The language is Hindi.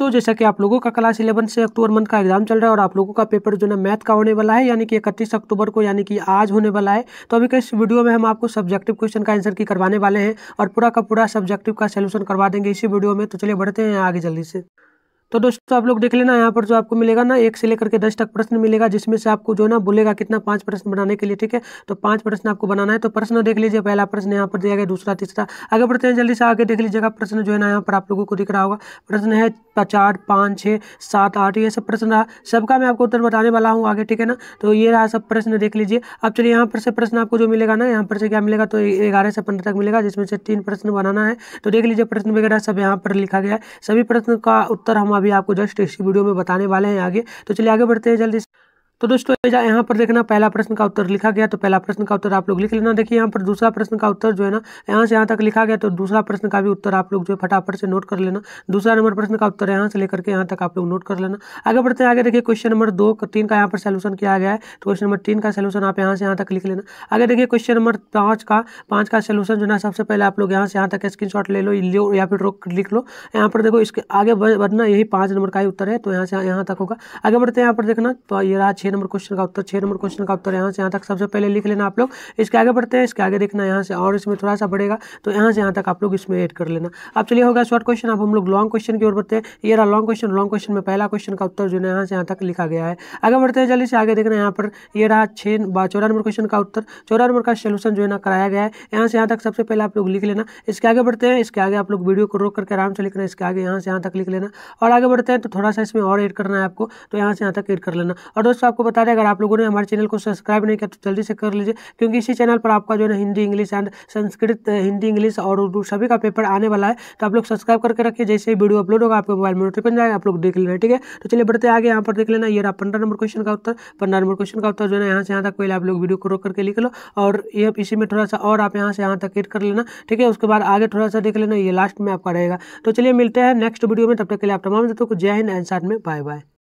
दोस्तों जैसा कि आप लोगों का क्लास इलेवन से अक्टूबर मंथ का एग्जाम चल रहा है और आप लोगों का पेपर जो है मैथ का होने वाला है यानी कि इकतीस अक्टूबर को यानी कि आज होने वाला है तो अभी के इस वीडियो में हम आपको सब्जेक्टिव क्वेश्चन का आंसर की करवाने वाले हैं और पूरा का पूरा सब्जेक्टिव का सोल्यूशन करवा देंगे इसी वीडियो में तो चलिए बढ़ते हैं आगे जल्दी से तो दोस्तों आप लोग देख लेना यहाँ पर जो आपको मिलेगा ना एक से लेकर के दस तक प्रश्न मिलेगा जिसमें से आपको जो ना बोलेगा कितना पांच प्रश्न बनाने के लिए ठीक है तो पांच प्रश्न आपको बनाना है तो प्रश्न देख लीजिए पहला प्रश्न यहाँ पर दिया गया दूसरा तीसरा आगे बढ़ते हैं जल्दी से आगे देख लीजिएगा प्रश्न जो है ना यहाँ पर आप लोगों को दिख रहा होगा प्रश्न है आपका चार पाँच छः सात आठ ये सब प्रश्न रहा सबका मैं आपको उत्तर बताने वाला हूँ आगे ठीक है ना तो ये रहा सब प्रश्न देख लीजिए अब चलिए यहाँ पर से प्रश्न आपको जो मिलेगा ना यहाँ पर से क्या मिलेगा तो ग्यारह से पंद्रह तक मिलेगा जिसमें से तीन प्रश्न बनाना है तो देख लीजिए प्रश्न वगैरह सब यहाँ पर लिखा गया है सभी प्रश्न का उत्तर हम अभी आपको जस्ट इसी वीडियो में बताने वाले हैं आगे तो चलिए आगे बढ़ते हैं जल्दी तो दोस्तों यहाँ पर देखना पहला प्रश्न का उत्तर लिखा गया तो पहला प्रश्न का उत्तर आप लोग लिख लेना देखिए यहाँ पर दूसरा प्रश्न का उत्तर जो है ना यहाँ से यहाँ तक लिखा गया तो दूसरा प्रश्न का भी उत्तर आप लोग जो है फटाफट से नोट कर लेना दूसरा नंबर प्रश्न का उत्तर यहाँ से लेकर के यहाँ तक आप लोग नोट कर लेना आगे बढ़ते हैं आगे देखिए क्वेश्चन नंबर दो तीन का यहाँ पर सोल्यूशन किया गया है तो क्वेश्चन नंबर तीन का सोल्यूशन आप यहाँ से यहाँ तक लिख लेना आगे देखिए क्वेश्चन नंबर पाँच का पाँच का सोल्यूशन जो है सबसे पहले आप लोग यहाँ से यहाँ तक स्क्रीन ले लो लो या फिर रोक लिख लो यहाँ पर देखो इसके आगे बढ़ना यही पाँच नंबर का ही उत्तर है तो यहाँ से यहाँ तक होगा आगे बढ़ते हैं यहाँ पर देखना तो ये रहा छः नंबर क्वेश्चन का उत्तर छः नंबर क्वेश्चन का उत्तर यहाँ से यहाँ तक सबसे पहले लिख लेना आप लोग इसके आगे बढ़ते हैं इसके आगे देखना यहाँ से और इसमें थोड़ा सा बढ़ेगा तो यहाँ से यहाँ तक आप लोग इसमें एड कर लेना अब चलिए होगा शॉर्ट क्वेश्चन अब हम लोग लॉन्ग क्वेश्चन की ओर बढ़ते हैं ये रहा लॉन्ग क्वेश्चन लॉन्ग क्वेश्चन में पहला क्वेश्चन का उत्तर जो है यहाँ से यहाँ तक लिखा गया है आगे बढ़ते हैं जल्दी से आगे देखना यहाँ पर ये रहा छः चौदह नंबर क्वेश्चन का उत्तर चौदह नंबर का सोल्यूशन जो है ना कराया गया है यहाँ से यहाँ तक सबसे पहले आप लोग लिख लेना इसके आगे बढ़ते हैं इसके आगे आप लोग वीडियो को रोक करके आराम से लिखना इसके आगे यहाँ से यहाँ तक लिख लेना और आगे बढ़ते हैं तो थोड़ा सा इसमें और एड करना है आपको तो यहाँ से यहाँ तक एड कर लेना और दोस्तों आपको आपको बता दें अगर आप लोगों ने हमारे चैनल को सब्सक्राइब नहीं किया तो जल्दी से कर लीजिए क्योंकि इसी चैनल पर आपका जो है Hindi English and Sanskrit Hindi English और उर्दू सभी का पेपर आने वाला है तो आप लोग सब्सक्राइब करके रखिए जैसे ही वीडियो अपलोड होगा आपके मोबाइल में नोटिफिकेशन जाएगा आप लोग देख लेना ठीक है तो चलिए बढ़ते आगे यहाँ पर देख लेना ये रहा पंद्रह नंबर क्वेश्चन का उत्तर पंद्रह नंबर क्वेश्चन का उत्तर जो है यहाँ से यहाँ तक पहले आप लोग वीडियो को रोक करके लिख लो और ये इसी में थोड़ा सा और आप यहाँ से यहाँ तक एड कर लेना ठीक है उसके बाद आगे थोड़ा सा देख लेना ये लास्ट में आपका रहेगा तो चलिए मिलते हैं नेक्स्ट वीडियो में तब तक के लिए आप तमाम दोस्तों को जय हिंद एंड साथ में बाय बाय